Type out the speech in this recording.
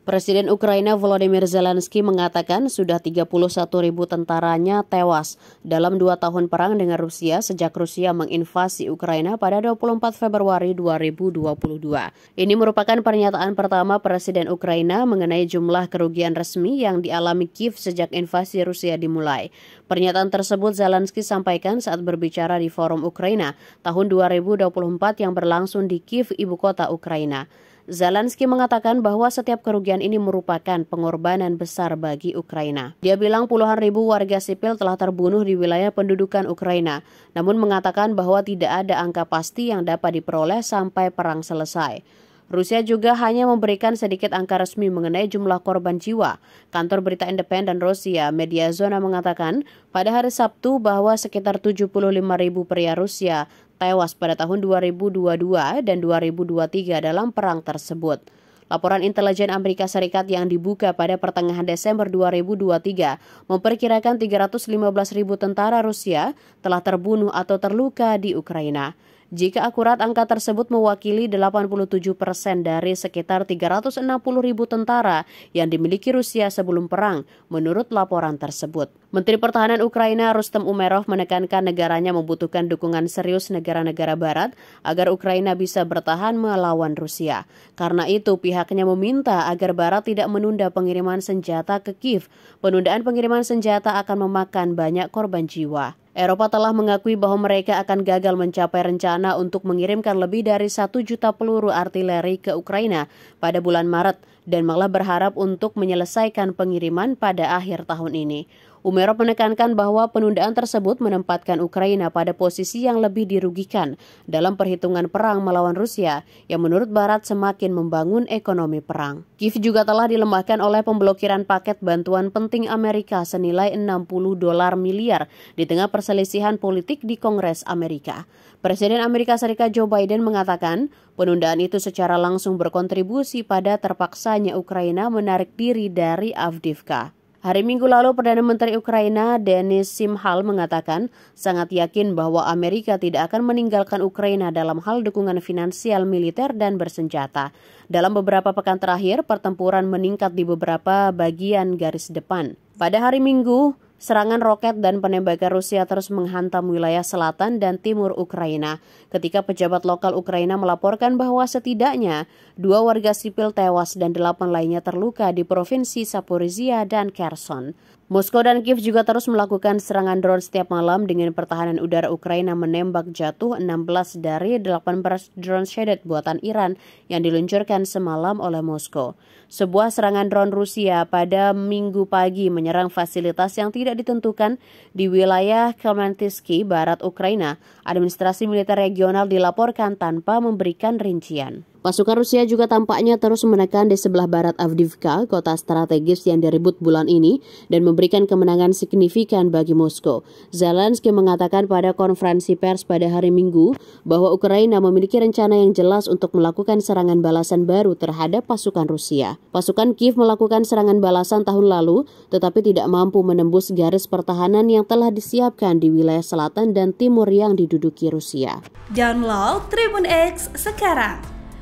Presiden Ukraina Volodymyr Zelensky mengatakan sudah 31 ribu tentaranya tewas dalam dua tahun perang dengan Rusia sejak Rusia menginvasi Ukraina pada 24 Februari 2022. Ini merupakan pernyataan pertama Presiden Ukraina mengenai jumlah kerugian resmi yang dialami Kiev sejak invasi Rusia dimulai. Pernyataan tersebut Zelensky sampaikan saat berbicara di Forum Ukraina tahun 2024 yang berlangsung di Kiev, ibu kota Ukraina. Zelensky mengatakan bahwa setiap kerugian ini merupakan pengorbanan besar bagi Ukraina. Dia bilang puluhan ribu warga sipil telah terbunuh di wilayah pendudukan Ukraina, namun mengatakan bahwa tidak ada angka pasti yang dapat diperoleh sampai perang selesai. Rusia juga hanya memberikan sedikit angka resmi mengenai jumlah korban jiwa. Kantor Berita Independen Rusia, Media Zona mengatakan pada hari Sabtu bahwa sekitar 75 ribu pria Rusia tewas pada tahun 2022 dan 2023 dalam perang tersebut. Laporan intelijen Amerika Serikat yang dibuka pada pertengahan Desember 2023 memperkirakan 315 ribu tentara Rusia telah terbunuh atau terluka di Ukraina. Jika akurat angka tersebut mewakili 87 persen dari sekitar 360 ribu tentara yang dimiliki Rusia sebelum perang, menurut laporan tersebut. Menteri Pertahanan Ukraina Rustem Umerov menekankan negaranya membutuhkan dukungan serius negara-negara Barat agar Ukraina bisa bertahan melawan Rusia. Karena itu pihaknya meminta agar Barat tidak menunda pengiriman senjata ke Kiev. Penundaan pengiriman senjata akan memakan banyak korban jiwa. Eropa telah mengakui bahwa mereka akan gagal mencapai rencana untuk mengirimkan lebih dari satu juta peluru artileri ke Ukraina pada bulan Maret dan malah berharap untuk menyelesaikan pengiriman pada akhir tahun ini. Umerov menekankan bahwa penundaan tersebut menempatkan Ukraina pada posisi yang lebih dirugikan dalam perhitungan perang melawan Rusia yang menurut Barat semakin membangun ekonomi perang. Kiev juga telah dilemahkan oleh pemblokiran paket bantuan penting Amerika senilai 60 dolar miliar di tengah perselisihan politik di Kongres Amerika. Presiden Amerika Serikat Joe Biden mengatakan penundaan itu secara langsung berkontribusi pada terpaksanya Ukraina menarik diri dari Avdivka. Hari Minggu lalu, Perdana Menteri Ukraina Denis Simhal mengatakan sangat yakin bahwa Amerika tidak akan meninggalkan Ukraina dalam hal dukungan finansial militer dan bersenjata. Dalam beberapa pekan terakhir, pertempuran meningkat di beberapa bagian garis depan. Pada hari Minggu, Serangan roket dan penembakan Rusia terus menghantam wilayah selatan dan timur Ukraina ketika pejabat lokal Ukraina melaporkan bahwa setidaknya dua warga sipil tewas dan delapan lainnya terluka di provinsi Saporizia dan Kherson. Moskow dan Kiev juga terus melakukan serangan drone setiap malam dengan pertahanan udara Ukraina menembak jatuh 16 dari 18 drone Shahed buatan Iran yang diluncurkan semalam oleh Moskow. Sebuah serangan drone Rusia pada minggu pagi menyerang fasilitas yang tidak ditentukan di wilayah Khmelnytsky, barat Ukraina. Administrasi militer regional dilaporkan tanpa memberikan rincian. Pasukan Rusia juga tampaknya terus menekan di sebelah barat Avdivka, kota strategis yang direbut bulan ini, dan memberikan kemenangan signifikan bagi Moskow. Zelensky mengatakan pada konferensi pers pada hari Minggu bahwa Ukraina memiliki rencana yang jelas untuk melakukan serangan balasan baru terhadap pasukan Rusia. Pasukan Kiev melakukan serangan balasan tahun lalu, tetapi tidak mampu menembus garis pertahanan yang telah disiapkan di wilayah selatan dan timur yang diduduki Rusia. Download Tribun X sekarang